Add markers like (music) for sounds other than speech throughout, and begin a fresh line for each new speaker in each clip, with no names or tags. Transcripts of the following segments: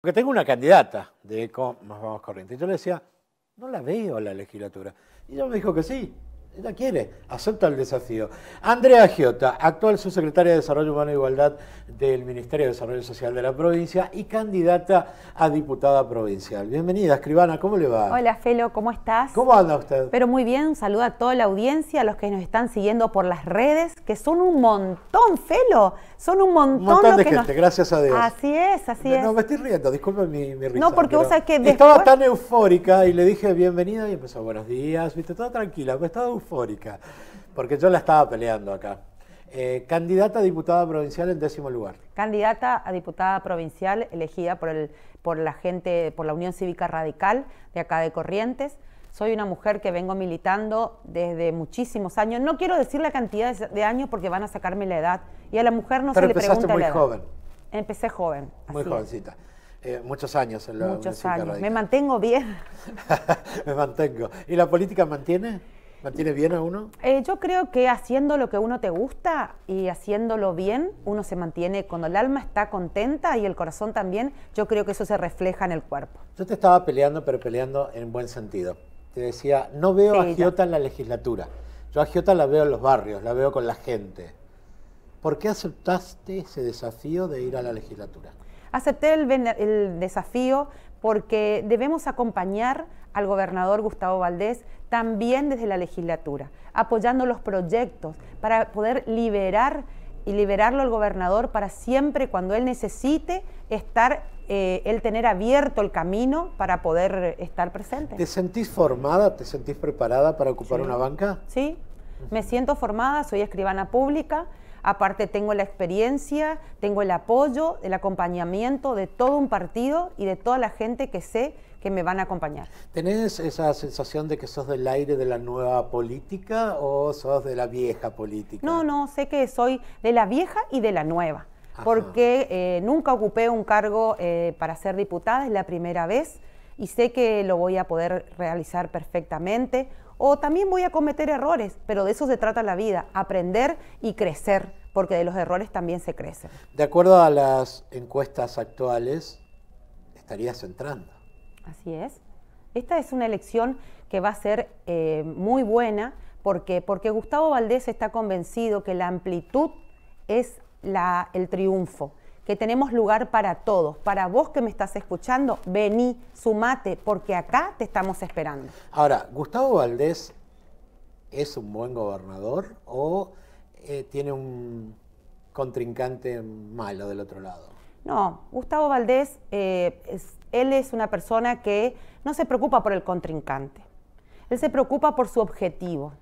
Porque tengo una candidata de ECO, nos vamos corriente. Y yo le decía, no la veo la legislatura. Y ella me dijo que sí, quiere, acepta el desafío. Andrea Giota, actual subsecretaria de Desarrollo Humano e Igualdad del Ministerio de Desarrollo Social de la provincia y candidata a diputada provincial. Bienvenida, escribana, ¿cómo le va?
Hola, Felo, ¿cómo estás? ¿Cómo anda usted? Pero muy bien, saluda a toda la audiencia, a los que nos están siguiendo por las redes, que son un montón, Felo, son un montón. Un montón de gente,
gracias a Dios. Así
es, así es. No, me
estoy riendo, disculpe mi, mi risa. No, porque vos sabés que... Después... Estaba tan eufórica y le dije bienvenida y empezó buenos días, viste, toda tranquila, estaba eufórica porque yo la estaba peleando acá. Eh, candidata a diputada provincial en décimo lugar.
Candidata a diputada provincial elegida por, el, por la gente, por la Unión Cívica Radical de acá de Corrientes. Soy una mujer que vengo militando desde muchísimos años. No quiero decir la cantidad de años porque van a sacarme la edad. Y a la mujer no se le pregunta muy la joven. Empecé joven. Muy jovencita.
Eh, muchos años en la Muchos años. Me
mantengo bien.
(laughs) Me mantengo. ¿Y la política mantiene? ¿Mantiene bien a uno?
Eh, yo creo que haciendo lo que uno te gusta y haciéndolo bien, uno se mantiene. Cuando el alma está contenta y el corazón también, yo creo que eso se refleja en el cuerpo.
Yo te estaba peleando, pero peleando en buen sentido. Te decía, no veo a Giota en la legislatura. Yo a Giota la veo en los barrios, la veo con la gente. ¿Por qué aceptaste ese desafío de ir a la legislatura?
Acepté el, el desafío porque debemos acompañar al gobernador Gustavo Valdés, también desde la legislatura, apoyando los proyectos para poder liberar y liberarlo al gobernador para siempre cuando él necesite estar, eh, él tener abierto el camino para poder estar presente. ¿Te
sentís formada, te sentís preparada para ocupar una banca?
Sí, me siento formada, soy escribana pública. Aparte tengo la experiencia, tengo el apoyo, el acompañamiento de todo un partido y de toda la gente que sé que me van a acompañar.
¿Tenés esa sensación de que sos del aire de la nueva política o sos de la vieja política?
No, no, sé que soy de la vieja y de la nueva, porque eh, nunca ocupé un cargo eh, para ser diputada, es la primera vez y sé que lo voy a poder realizar perfectamente o también voy a cometer errores, pero de eso se trata la vida, aprender y crecer, porque de los errores también se crece.
De acuerdo a las encuestas actuales, estarías entrando.
Así es. Esta es una elección que va a ser eh, muy buena porque, porque Gustavo Valdés está convencido que la amplitud es el triunfo que tenemos lugar para todos. Para vos que me estás escuchando, vení, sumate, porque acá te estamos esperando.
Ahora, Gustavo Valdés es un buen gobernador o eh, tiene un contrincante malo del otro lado?
No, Gustavo Valdés, eh, él es una persona que no se preocupa por el contrincante, él se preocupa por su objetivo.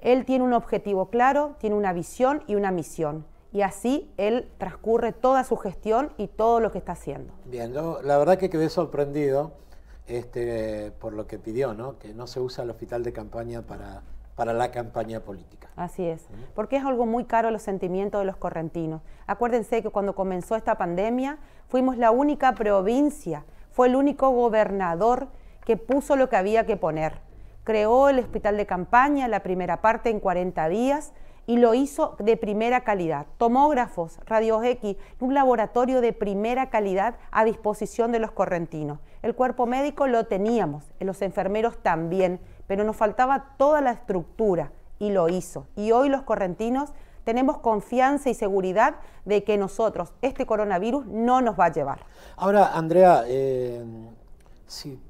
Él tiene un objetivo claro, tiene una visión y una misión y así él transcurre toda su gestión y todo lo que está haciendo.
Bien, la verdad que quedé sorprendido este, por lo que pidió, ¿no? que no se usa el hospital de campaña para, la campaña política.
Así es, porque es algo muy caro los sentimientos de los correntinos. Acuérdense que cuando comenzó esta pandemia fuimos la única provincia, fue el único gobernador que puso lo que había que poner. Creó el hospital de campaña, la primera parte en 40 días, y lo hizo de primera calidad. Tomógrafos, radios X, un laboratorio de primera calidad a disposición de los correntinos. El cuerpo médico lo teníamos, los enfermeros también, pero nos faltaba toda la estructura y lo hizo. Y hoy los correntinos tenemos confianza y seguridad de que nosotros, este coronavirus, no nos va a llevar. Ahora, Andrea,
eh, si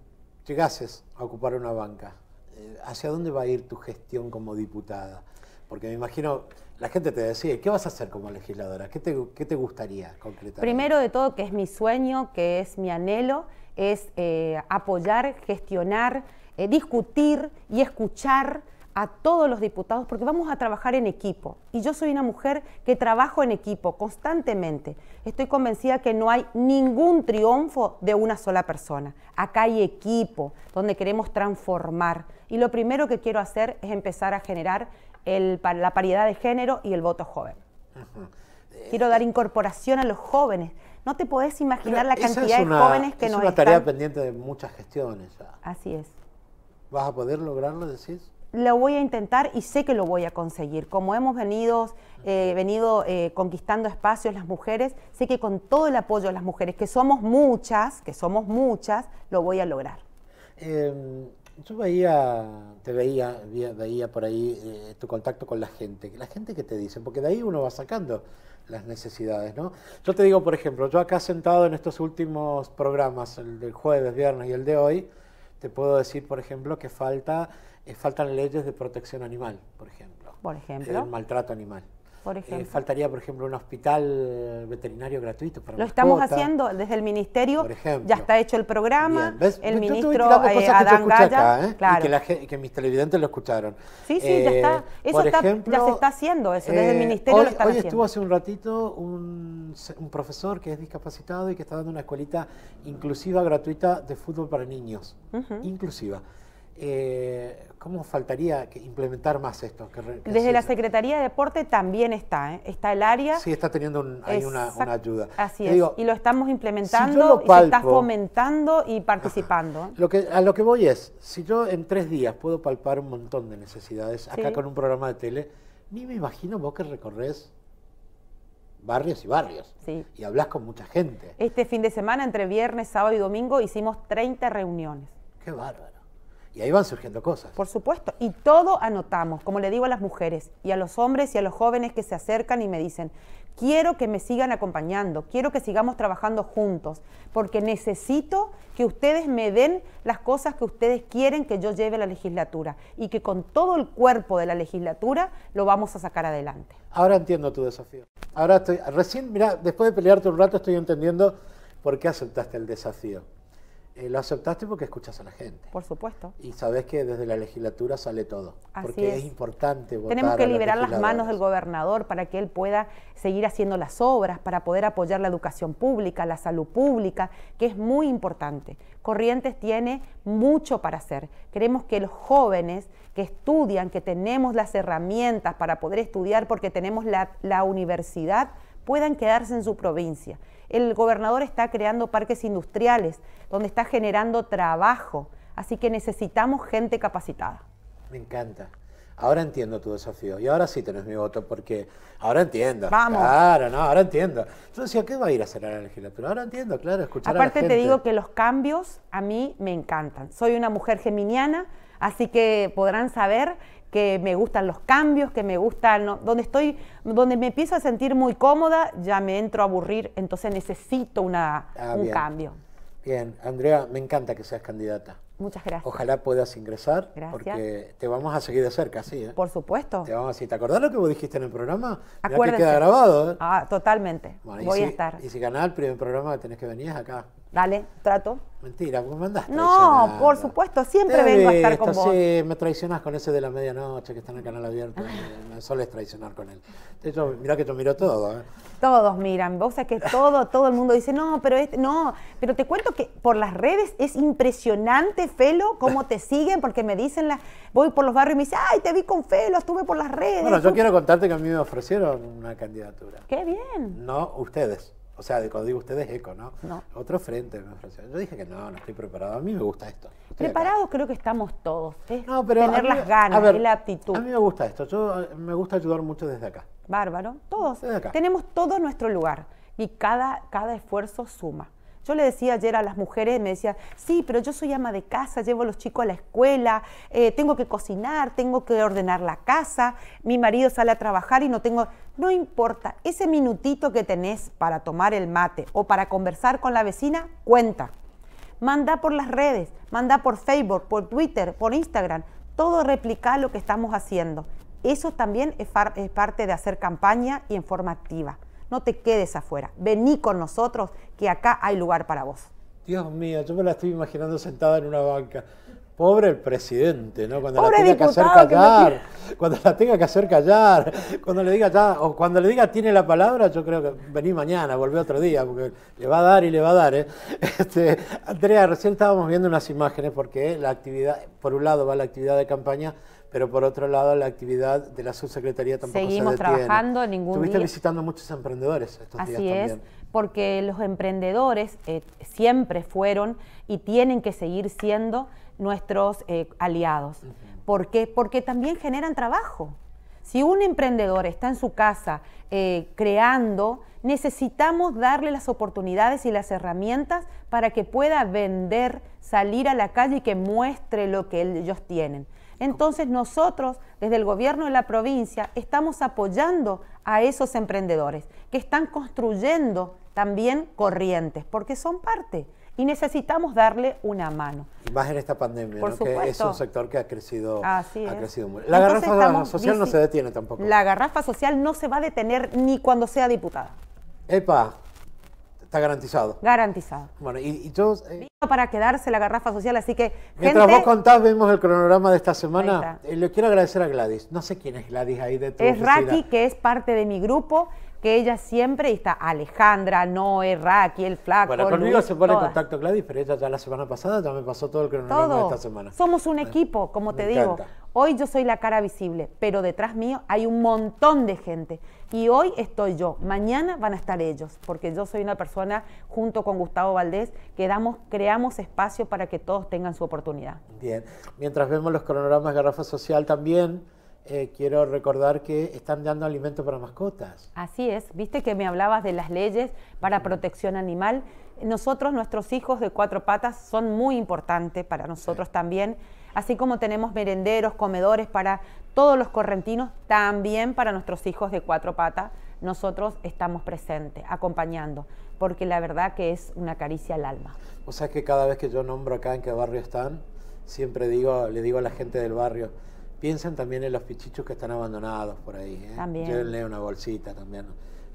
llegases a ocupar una banca, eh, ¿hacia dónde va a ir tu gestión como diputada? Porque me imagino, la gente te decía, ¿qué vas a hacer como legisladora? ¿Qué te, gustaría concretamente? Primero
de todo, que es mi sueño, que es mi anhelo, es eh, apoyar, gestionar, eh, discutir y escuchar a todos los diputados porque vamos a trabajar en equipo. Y yo soy una mujer que trabajo en equipo constantemente. Estoy convencida que no hay ningún triunfo de una sola persona. Acá hay equipo donde queremos transformar. Y lo primero que quiero hacer es empezar a generar la paridad de género y el voto joven. Eh, Quiero dar eh, incorporación a los jóvenes. No te podés imaginar la cantidad de jóvenes que es nos Es una tarea
pendiente de muchas gestiones. Así es. ¿Vas a poder lograrlo, decís?
Lo voy a intentar y sé que lo voy a conseguir. Como hemos venido, eh, venido conquistando espacios las mujeres, sé que con todo el apoyo de las mujeres, que somos muchas, que somos muchas, lo voy a lograr.
Em, yo veía, te veía, veía por ahí eh, tu contacto con la gente, la gente que te dice? porque de ahí uno va sacando las necesidades, ¿no? Yo te digo, por ejemplo, yo acá sentado en estos últimos programas, el del jueves, viernes y el de hoy, te puedo decir, por ejemplo, que falta, eh, faltan leyes de protección animal, por
ejemplo. Por ejemplo. El
maltrato animal.
Eh, faltaría,
por ejemplo, un hospital veterinario gratuito Lo estamos haciendo
desde el ministerio, ya está hecho el programa, el ministro eh, Adán ¿eh? que
Gaya, y que, mis televidentes lo escucharon. Sí, sí, ya está, eh, eso está, ya se
está haciendo eso, desde el ministerio hoy, lo hoy estuvo
hace un ratito un, profesor que es discapacitado y que está dando una escuelita inclusiva gratuita de fútbol para niños, inclusiva. Eh, ¿Cómo faltaría implementar más esto?
Desde la Secretaría de Deporte también está, ¿eh? está el área. Sí,
está teniendo un, una, ayuda. y
lo estamos implementando, y se está fomentando y participando.
(laughs) a lo que voy es, si yo en tres días puedo palpar un montón de necesidades, acá con un programa de tele, ni me imagino vos que recorres barrios y barrios. Y hablas con mucha gente.
Este fin de semana, entre viernes, sábado y domingo, hicimos 30 reuniones. Qué bárbaro. Y ahí van surgiendo cosas. Por supuesto. Y todo anotamos, como le digo a las mujeres y a los hombres y a los jóvenes que se acercan y me dicen, quiero que me sigan acompañando, quiero que sigamos trabajando juntos, porque necesito que ustedes me den las cosas que ustedes quieren que yo lleve a la legislatura y que con todo el cuerpo de la legislatura lo vamos a sacar adelante.
Ahora entiendo tu desafío. Ahora estoy, recién, mira, después de pelearte un rato estoy entendiendo por qué aceptaste el desafío. Eh, lo aceptaste porque escuchas a la gente.
Por supuesto.
Y sabes que desde la legislatura sale todo. porque es. importante votar. Tenemos que liberar las manos
del gobernador para que él pueda seguir haciendo las obras, para poder apoyar la educación pública, la salud pública, que es muy importante. Corrientes tiene mucho para hacer. Queremos que los jóvenes que estudian, que tenemos las herramientas para poder estudiar porque tenemos la universidad, puedan quedarse en su provincia el gobernador está creando parques industriales, donde está generando trabajo. Así que necesitamos gente capacitada.
Me encanta. Ahora entiendo tu desafío. Y ahora sí tenés mi voto, porque ahora entiendo. Vamos. Claro, no, ahora entiendo. Yo decía, ¿qué va a ir a hacer la legislatura? Ahora entiendo, claro, escuchar Aparte a la gente. te digo
que los cambios a mí me encantan. Soy una mujer geminiana, así que podrán saber que me gustan los cambios, que me gustan, donde estoy, donde me empiezo a sentir muy cómoda, ya me entro a aburrir, entonces necesito una, ah, un cambio.
Bien, Andrea, me encanta que seas candidata.
Muchas gracias. Ojalá
puedas ingresar, porque te vamos a seguir de cerca, sí. ¿eh? Por supuesto. Te vamos a ¿te acordás lo que vos dijiste en el programa? que queda grabado. ¿eh? Ah, totalmente. Voy a estar. Y si ganás el primer programa tenés que venir acá. Dale, trato. Mentira, vos me No,
por supuesto, siempre vengo a estar con vos.
Sí, me traicionas con ese de la medianoche que está en el canal abierto. Ah. me sueles traicionar con él. Mira mirá que yo miro
todo. ¿eh? Todos miran. Vos sabés que (laughs) todo, todo el mundo dice, no, pero este, no. Pero te cuento que por las redes es impresionante, Felo, cómo te siguen, porque me dicen, la, voy por los barrios y me dicen, ay, te vi con Felo, estuve por las redes. Bueno, yo quiero
contarte que a mí me ofrecieron una candidatura.
Qué bien.
No, ustedes. O sea, de, cuando digo ustedes, eco, ¿no? No. Otro frente. Yo dije que no, no estoy preparado. A mí me gusta esto.
Preparados creo que estamos todos. tener las ganas, ver, la actitud. A mí me gusta esto. Yo eh, me gusta ayudar mucho desde acá. Bárbaro. Todos. Desde acá. Tenemos todo nuestro lugar. Y cada, cada esfuerzo suma. Yo le decía ayer a las mujeres, me decía, sí, pero yo soy ama de casa, llevo a los chicos a la escuela, eh, tengo que cocinar, tengo que ordenar la casa, mi marido sale a trabajar y no tengo... No importa, ese minutito que tenés para tomar el mate o para conversar con la vecina, cuenta. Manda por las redes, manda por Facebook, por Twitter, por Instagram, todo replica lo que estamos haciendo. Eso también es parte de hacer campaña y en forma activa no te quedes afuera, vení con nosotros que acá hay lugar para vos.
Dios mío, yo me la estoy imaginando sentada en una banca. Pobre el presidente, ¿no? Cuando la tenga que hacer callar, cuando la tenga que hacer callar, cuando le diga ya, o cuando le diga tiene la palabra, yo creo que vení mañana, volvé otro día, porque le va a dar y le va a dar, ¿eh? este, Andrea, recién estábamos viendo unas imágenes porque la actividad, por un lado va la actividad de campaña, pero por otro lado la actividad de la subsecretaría tampoco Seguimos se detiene. trabajando, ningún Estuviste día... visitando muchos emprendedores estos días también. es,
porque los emprendedores eh, siempre fueron y tienen que seguir siendo nuestros eh, aliados. ¿Por qué? Porque también generan trabajo. Si un emprendedor está en su casa eh, creando, necesitamos darle las oportunidades y las herramientas para que pueda vender, salir a la calle y que muestre lo que ellos tienen. Entonces nosotros, desde el gobierno de la provincia, estamos apoyando a esos emprendedores que están construyendo también corrientes, porque son parte y necesitamos darle una mano.
más en esta pandemia, porque que es un sector que ha crecido, ha mucho. La garrafa social no se detiene tampoco.
La garrafa social no se va a detener ni cuando sea diputada. Epa, está garantizado. Garantizado. Bueno, y, todos. Eh, para quedarse la garrafa social, así que... Mientras vos
contás, vemos el cronograma de esta semana. Eh, le quiero agradecer a Gladys. No sé quién es Gladys ahí de Es Raki,
que es parte de mi grupo que ella siempre está Alejandra, Noé, Raki, el Flaco. Bueno, conmigo se pone en
contacto Gladys, pero ella ya la semana pasada también pasó todo el cronograma de esta semana.
Somos un ah, equipo, como te digo. Hoy yo soy la cara visible, pero detrás mío hay un montón de gente. Y hoy estoy yo, mañana van a estar ellos, porque yo soy una persona, junto con Gustavo Valdés, que damos, creamos espacio para que todos tengan su oportunidad.
Bien, mientras vemos los cronogramas Garrafa Social también, eh, quiero recordar que están dando alimento para mascotas.
Así es, viste que me hablabas de las leyes para protección animal. Nosotros, nuestros hijos de cuatro patas, son muy importantes para nosotros también, así como tenemos merenderos, comedores para todos los correntinos, también para nuestros hijos de cuatro patas, nosotros estamos presentes, acompañando, porque la verdad que es una caricia al alma. O sea
que cada vez que yo nombro acá en qué barrio están, siempre digo, le digo a la gente del barrio, Piensen también en los pichichos que están abandonados por ahí.
¿eh? Llévenle
una bolsita también.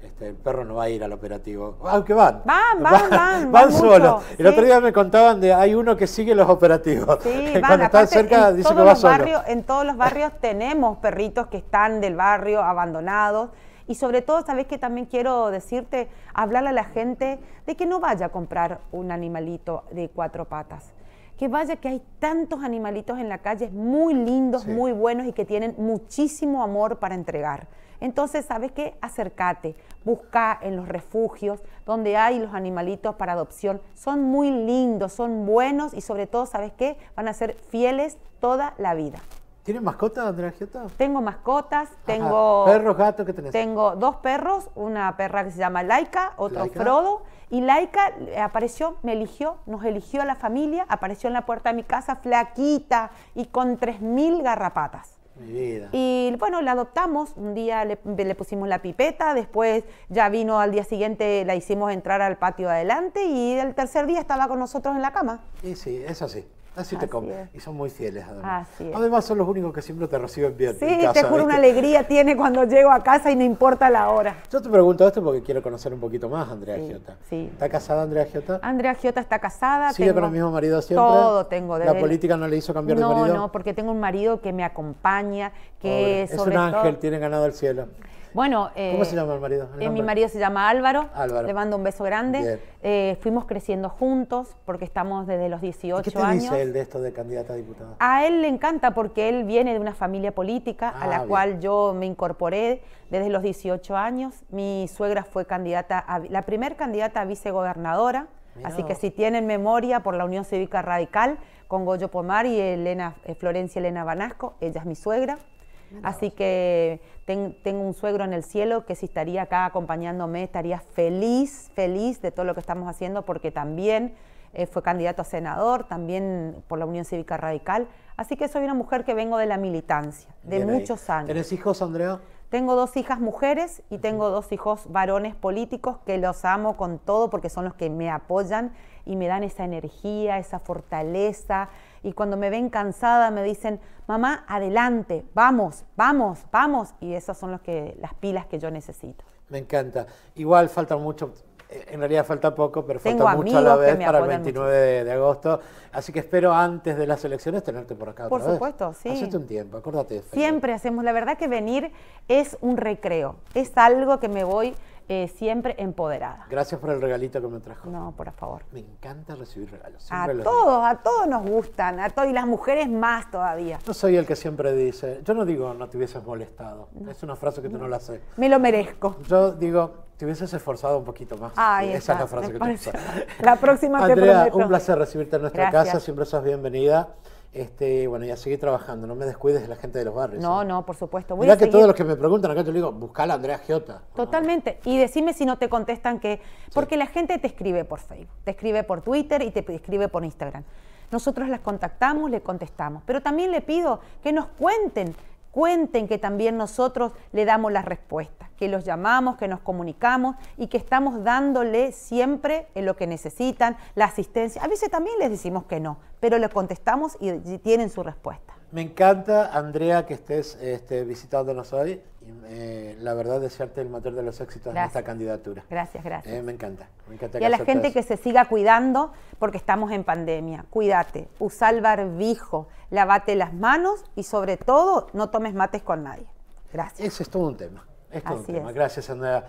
Este, el perro no va a ir al operativo, aunque van. Van, van, van. Van, (laughs) van solos. El otro día me contaban de hay uno que sigue los operativos. Sí, (laughs) Cuando cerca dice que va solo.
en todos los barrios (laughs) tenemos perritos que están del barrio abandonados. Y sobre todo, sabes que también quiero decirte, hablarle a la gente de que no vaya a comprar un animalito de cuatro patas que vaya que hay tantos animalitos en la calle muy lindos, muy buenos y que tienen muchísimo amor para entregar. Entonces, ¿sabes qué? Acércate, busca en los refugios donde hay los animalitos para adopción. Son muy lindos, son buenos y sobre todo, ¿sabes qué? Van a ser fieles toda la vida. ¿Tienes mascotas, Andrea Giota? Tengo mascotas, tengo... ¿Perros, gatos, qué tenés? Tengo dos perros, una perra que se llama Laika, otro Frodo. Y Laika eh, apareció, me eligió, nos eligió a la familia, apareció en la puerta de mi casa flaquita y con 3.000 garrapatas. Mi vida. Y bueno, la adoptamos, un día le, pusimos la pipeta, después ya vino al día siguiente, la hicimos entrar al patio adelante y el tercer día estaba con nosotros en la cama.
Y sí, es así. Ah, Así te conviene. Y son muy fieles además. Además son los únicos que siempre te reciben bien. Sí, en te juro una alegría
tiene cuando llego a casa y no importa la hora. Yo te pregunto
esto porque quiero conocer un poquito más a Andrea Giota. ¿Está casada Andrea Giota?
Andrea Giota está casada. ¿Sigue con el mismo
marido siempre? Todo tengo. ¿La política no le hizo cambiar de marido? No, no,
porque tengo un marido que me acompaña, que es Es un ángel,
tiene ganado el cielo.
Bueno, ¿cómo eh, se
llama el marido? Eh, mi marido
se llama Álvaro. Álvaro. Le mando un beso grande. Eh, fuimos creciendo juntos porque estamos desde los 18 años. ¿Qué dice él
de esto de candidata a diputada?
A él le encanta porque él viene de una familia política a ah, la cual yo me incorporé desde los 18 años. Mi suegra fue candidata, la primer candidata a vicegobernadora. Así que si tienen memoria por la Unión Cívica Radical, con Goyo Pomar y Elena, Florencia Elena Banasco, ella es mi suegra. Así que tengo un suegro en el cielo que si estaría acá acompañándome estaría feliz, feliz de todo lo que estamos haciendo porque también eh, fue candidato a senador, también por la Unión Cívica Radical. Así que soy una mujer que vengo de la militancia, de muchos años. ¿Tienes hijos, Andrea? Tengo dos hijas mujeres y tengo dos hijos varones políticos que los amo con todo porque son los que me apoyan y me dan esa energía, esa fortaleza, y cuando me ven cansada me dicen, mamá, adelante, vamos, vamos, vamos. Y esas son los que, las pilas que yo necesito.
Me encanta. Igual falta mucho, eh, en realidad falta poco, pero falta mucho a la vez para el 29 de, agosto. Así que espero antes de las elecciones tenerte por acá. Por supuesto, sí. Hacete un tiempo, acuérdate.
Siempre hacemos, la verdad que venir es un recreo, es algo que me voy eh, siempre empoderada.
Gracias por el regalito que me trajo. No, por favor. Me encanta recibir regalos. a todos,
a todos nos gustan, a todos, y las mujeres más todavía.
Yo soy el que siempre dice, yo no digo no te hubieses molestado, es una frase que tú no, la sé.
Me lo merezco.
Yo digo, te hubieses esforzado un poquito más. Ah, Esa es la frase que tú La
próxima Andrea, te prometo. un placer
recibirte en nuestra casa, siempre sos bienvenida. Este, bueno, ya seguí trabajando, no me descuides de la gente de los barrios. No,
¿eh? no, por supuesto. Voy Mirá que todos los que
me preguntan acá, te digo, buscala a Andrea Giota.
Totalmente. Y decime si no te contestan que. Porque la gente te escribe por Facebook, te escribe por Twitter y te escribe por Instagram. Nosotros las contactamos, le contestamos. Pero también le pido que nos cuenten cuenten que también nosotros le damos las respuestas, que los llamamos, que nos comunicamos y que estamos dándole siempre en lo que necesitan, la asistencia. A veces también les decimos que no, pero les contestamos y tienen su respuesta.
Me encanta, Andrea, que estés este, visitándonos hoy. Eh, la verdad, desearte el mayor de los éxitos en esta candidatura. Gracias, gracias. Eh, me encanta. y a la gente que
se siga cuidando, porque estamos en pandemia. Cuídate, usa el barbijo, lavate las manos y sobre todo no tomes mates con nadie. Gracias. Ese es todo un tema. Es un tema. Gracias, Andrea.